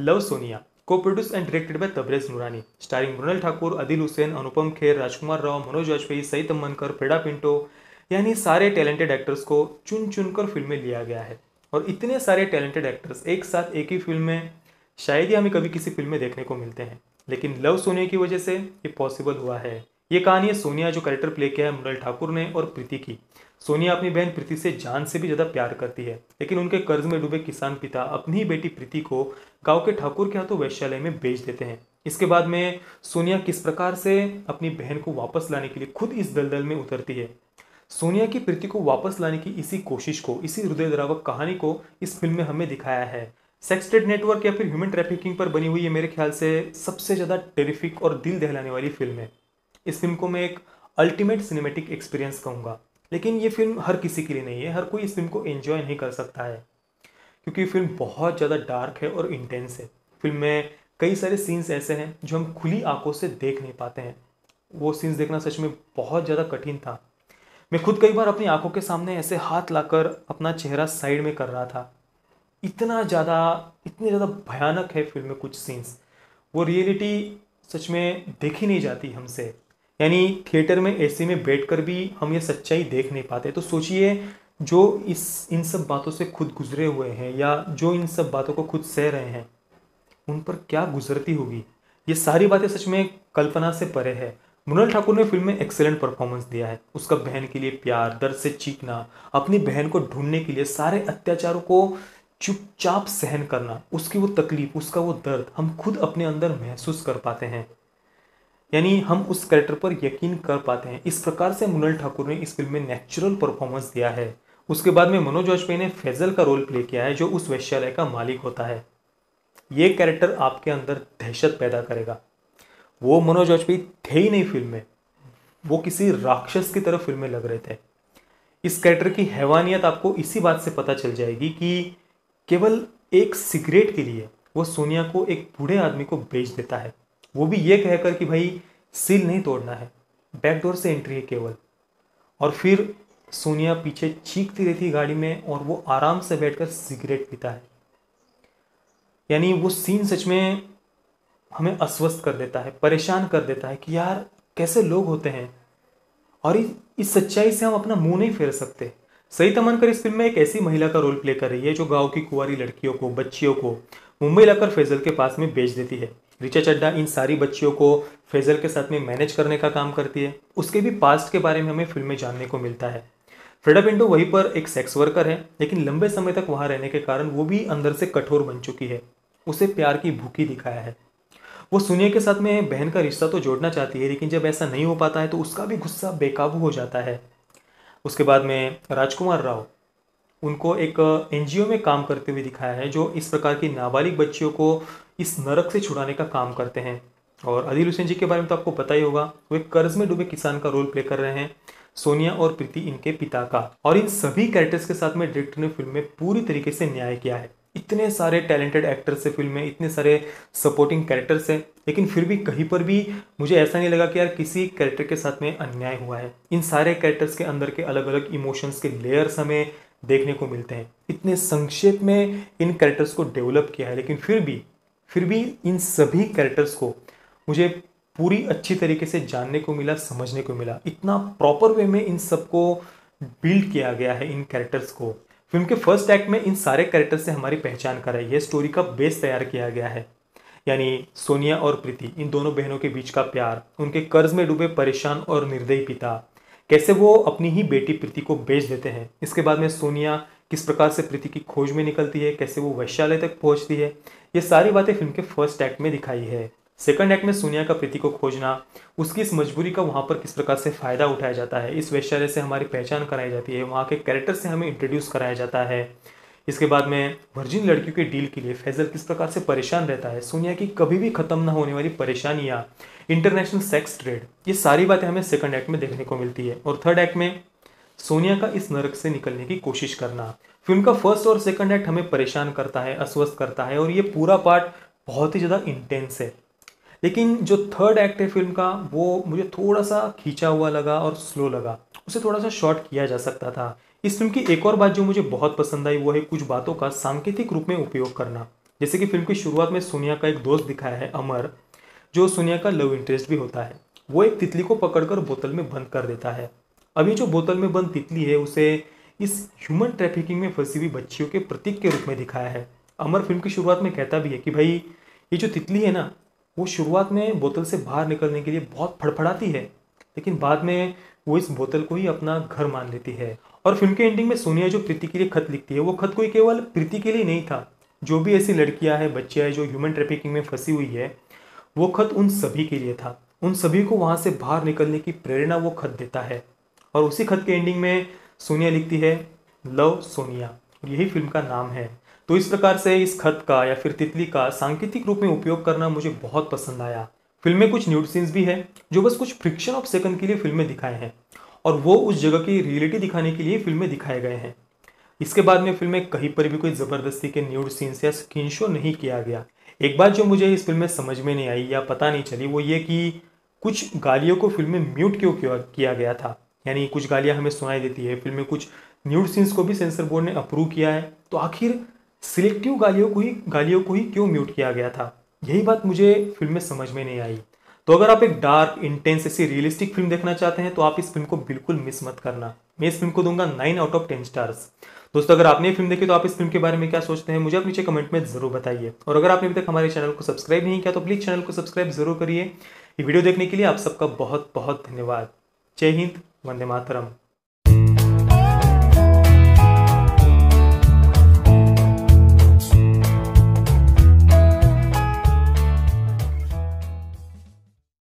love Sonia को produce and directed by Tabrez Noorani starring Mrunal Thakur Adil Hussain Anupam Kher Rajkummar Rao Manoj Bajpayee सईद अम्मनकर पेड़ा पिंटो यानी सारे टैलेंटेड एक्टर्स को चुन चुन कर फिल्म में लिया गया है और इतने सारे टैलेंटेड एक्टर्स एक साथ एक ही फिल्म में शायद ही हमें कभी किसी फिल्म में देखने को मिलते हैं लेकिन लव सोनिया की वजह से ये पॉसिबल हुआ है ये कहानी है सोनिया जो कैरेक्टर प्ले किया है मृणाल ठाकुर ने और प्रीति की सोनिया अपनी बहन प्रीति से जान से भी ज़्यादा प्यार करती है लेकिन उनके कर्ज में डूबे किसान पिता अपनी ही बेटी प्रीति को गांव के ठाकुर के हाथों वैश्यालय में बेच देते हैं इसके बाद में सोनिया किस प्रकार से अपनी बहन को वापस लाने के लिए खुद इस दलदल में उतरती है सोनिया की प्रीति को वापस लाने की इसी कोशिश को इसी हृदय द्रावक कहानी को इस फिल्म में हमें दिखाया है सेक्स ट्रेड नेटवर्क या फिर ह्यूमन ट्रैफिकिंग पर बनी हुई ये मेरे ख्याल से सबसे ज़्यादा टेरिफिक और दिल दहलाने वाली फिल्म है इस फिल्म को मैं एक अल्टीमेट सिनेमेटिक एक्सपीरियंस कहूँगा लेकिन ये फिल्म हर किसी के लिए नहीं है हर कोई इस फिल्म को एंजॉय नहीं कर सकता है क्योंकि फिल्म बहुत ज़्यादा डार्क है और इंटेंस है फिल्म में कई सारे सीन्स ऐसे हैं जो हम खुली आंखों से देख नहीं पाते हैं वो सीन्स देखना सच में बहुत ज़्यादा कठिन था मैं खुद कई बार अपनी आंखों के सामने ऐसे हाथ लाकर अपना चेहरा साइड में कर रहा था इतना ज़्यादा इतनी ज़्यादा भयानक है फिल्म में कुछ सीन्स वो रियलिटी सच में देखी नहीं जाती हमसे यानी थिएटर में एसी में बैठकर भी हम ये सच्चाई देख नहीं पाते तो सोचिए जो इस इन सब बातों से खुद गुजरे हुए हैं या जो इन सब बातों को खुद सह रहे हैं उन पर क्या गुजरती होगी ये सारी बातें सच में कल्पना से परे है मृणाल ठाकुर ने फिल्म में एक्सेलेंट परफॉर्मेंस दिया है उसका बहन के लिए प्यार दर्द से चीखना अपनी बहन को ढूंढने के लिए सारे अत्याचारों को चुपचाप सहन करना उसकी वो तकलीफ उसका वो दर्द हम खुद अपने अंदर महसूस कर पाते हैं यानी हम उस कैरेक्टर पर यकीन कर पाते हैं इस प्रकार से मुनल ठाकुर ने इस फिल्म में नेचुरल परफॉर्मेंस दिया है उसके बाद में मनोज वाजपेयी ने फैजल का रोल प्ले किया है जो उस वैश्यालय का मालिक होता है ये कैरेक्टर आपके अंदर दहशत पैदा करेगा वो मनोज वाजपेयी थे ही नहीं फिल्म में वो किसी राक्षस की तरह फिल्म में लग रहे थे इस कैरेक्टर की हैवानियत आपको इसी बात से पता चल जाएगी कि केवल एक सिगरेट के लिए वो सोनिया को एक बूढ़े आदमी को बेच देता है वो भी ये कहकर कि भाई सील नहीं तोड़ना है बैकडोर से एंट्री है केवल और फिर सोनिया पीछे छींकती रहती गाड़ी में और वो आराम से बैठकर सिगरेट पीता है यानी वो सीन सच में हमें अस्वस्थ कर देता है परेशान कर देता है कि यार कैसे लोग होते हैं और इस सच्चाई से हम अपना मुंह नहीं फेर सकते सही तमनकर इस फिल्म में एक ऐसी महिला का रोल प्ले कर रही है जो गांव की कुंवारी लड़कियों को बच्चियों को मुंबई लाकर फैजल के पास में बेच देती है रिचा चड्डा इन सारी बच्चियों को फैजल के साथ में मैनेज करने का काम करती है उसके भी पास्ट के बारे में हमें फिल्म में जानने को मिलता है फ्रेडा पिंडो वहीं पर एक सेक्स वर्कर है लेकिन लंबे समय तक वहाँ रहने के कारण वो भी अंदर से कठोर बन चुकी है उसे प्यार की भूखी दिखाया है वो सुनिए के साथ में बहन का रिश्ता तो जोड़ना चाहती है लेकिन जब ऐसा नहीं हो पाता है तो उसका भी गुस्सा बेकाबू हो जाता है उसके बाद में राजकुमार राव उनको एक एनजीओ में काम करते हुए दिखाया है जो इस प्रकार की नाबालिग बच्चियों को इस नरक से छुड़ाने का काम करते हैं और अदिल हुसैन जी के बारे में तो आपको पता ही होगा वो एक कर्ज में डूबे किसान का रोल प्ले कर रहे हैं सोनिया और प्रीति इनके पिता का और इन सभी कैरेक्टर्स के साथ में डायरेक्टर ने फिल्म में पूरी तरीके से न्याय किया है इतने सारे टैलेंटेड एक्टर्स है फिल्म में इतने सारे सपोर्टिंग कैरेक्टर्स हैं लेकिन फिर भी कहीं पर भी मुझे ऐसा नहीं लगा कि यार किसी कैरेक्टर के साथ में अन्याय हुआ है इन सारे कैरेक्टर्स के अंदर के अलग अलग इमोशंस के लेयर्स हमें देखने को मिलते हैं इतने संक्षेप में इन कैरेक्टर्स को डेवलप किया है लेकिन फिर भी फिर भी इन सभी कैरेक्टर्स को मुझे पूरी अच्छी तरीके से जानने को मिला समझने को मिला इतना प्रॉपर वे में इन सबको बिल्ड किया गया है इन कैरेक्टर्स को फिल्म के फर्स्ट एक्ट में इन सारे कैरेक्टर्स से हमारी पहचान कराई है स्टोरी का बेस तैयार किया गया है यानी सोनिया और प्रीति इन दोनों बहनों के बीच का प्यार उनके कर्ज में डूबे परेशान और निर्दयी पिता कैसे वो अपनी ही बेटी प्रीति को बेच देते हैं इसके बाद में सोनिया किस प्रकार से प्रीति की खोज में निकलती है कैसे वो वैश्यालय तक पहुंचती है ये सारी बातें फिल्म के फर्स्ट एक्ट में दिखाई है सेकंड एक्ट में सोनिया का प्रीति को खोजना उसकी इस मजबूरी का वहाँ पर किस प्रकार से फ़ायदा उठाया जाता है इस वैश्यालय से हमारी पहचान कराई जाती है वहाँ के कैरेक्टर से हमें इंट्रोड्यूस कराया जाता है इसके बाद में वर्जिन लड़कियों के डील के लिए फैजल किस प्रकार से परेशान रहता है सोनिया की कभी भी खत्म ना होने वाली परेशानियाँ इंटरनेशनल सेक्स ट्रेड ये सारी बातें हमें सेकंड एक्ट में देखने को मिलती है और थर्ड एक्ट में सोनिया का इस नरक से निकलने की कोशिश करना फिल्म का फर्स्ट और सेकंड एक्ट हमें परेशान करता है अस्वस्थ करता है और ये पूरा पार्ट बहुत ही ज़्यादा इंटेंस है लेकिन जो थर्ड एक्ट है फिल्म का वो मुझे थोड़ा सा खींचा हुआ लगा और स्लो लगा उसे थोड़ा सा शॉर्ट किया जा सकता था इस फिल्म की एक और बात जो मुझे बहुत पसंद आई वो है कुछ बातों का सांकेतिक रूप में उपयोग करना जैसे कि फिल्म की शुरुआत में सोनिया का एक दोस्त दिखाया है अमर जो सोनिया का लव इंटरेस्ट भी होता है वो एक तितली को पकड़कर बोतल में बंद कर देता है अभी जो बोतल में बंद तितली है उसे इस ह्यूमन ट्रैफिकिंग में फंसी हुई बच्चियों के प्रतीक के रूप में दिखाया है अमर फिल्म की शुरुआत में कहता भी है कि भाई ये जो तितली है ना वो शुरुआत में बोतल से बाहर निकलने के लिए बहुत फड़फड़ाती है लेकिन बाद में वो इस बोतल को ही अपना घर मान लेती है और फिल्म के एंडिंग में सोनिया जो प्रीति के लिए खत लिखती है वो खत कोई केवल प्रीति के लिए नहीं था जो भी ऐसी लड़कियां हैं बच्चियां हैं जो ह्यूमन ट्रैफिकिंग में फंसी हुई है वो खत उन सभी के लिए था उन सभी को वहाँ से बाहर निकलने की प्रेरणा वो खत देता है और उसी खत के एंडिंग में सोनिया लिखती है लव सोनिया यही फिल्म का नाम है तो इस प्रकार से इस खत का या फिर तितली का सांकेतिक रूप में उपयोग करना मुझे बहुत पसंद आया फिल्म में कुछ न्यूड सीन्स भी है जो बस कुछ फ्रिक्शन ऑफ सेकंड के लिए फिल्म में दिखाए हैं और वो उस जगह की रियलिटी दिखाने के लिए फिल्म में दिखाए गए हैं इसके बाद में फिल्म में कहीं पर भी कोई ज़बरदस्ती के न्यूड सीन्स या स्क्रीन शो नहीं किया गया एक बात जो मुझे इस फिल्म में समझ में नहीं आई या पता नहीं चली वो ये कि कुछ गालियों को फिल्म में म्यूट क्यों किया गया था यानी कुछ गालियाँ हमें सुनाई देती है फिल्म में कुछ न्यूड सीन्स को भी सेंसर बोर्ड ने अप्रूव किया है तो आखिर सिलेक्टिव गालियों को ही गालियों को ही क्यों म्यूट किया गया था यही बात मुझे फिल्म में समझ में नहीं आई तो अगर आप एक डार्क इंटेंस ऐसी रियलिस्टिक फिल्म देखना चाहते हैं तो आप इस फिल्म को बिल्कुल मिस मत करना मैं इस फिल्म को दूंगा nine out of ten stars दोस्तों अगर आपने फिल्म देखी तो आप इस फिल्म के बारे में क्या सोचते हैं मुझे आप नीचे कमेंट में जरूर बताइए और अगर आपने अभी तक हमारे चैनल को सब्सक्राइब नहीं किया तो प्लीज़ चैनल को सब्सक्राइब जरूर करिए ये वीडियो देखने के लिए आप सबका बहुत बहुत धन्यवाद जय हिंद वंदे मातरम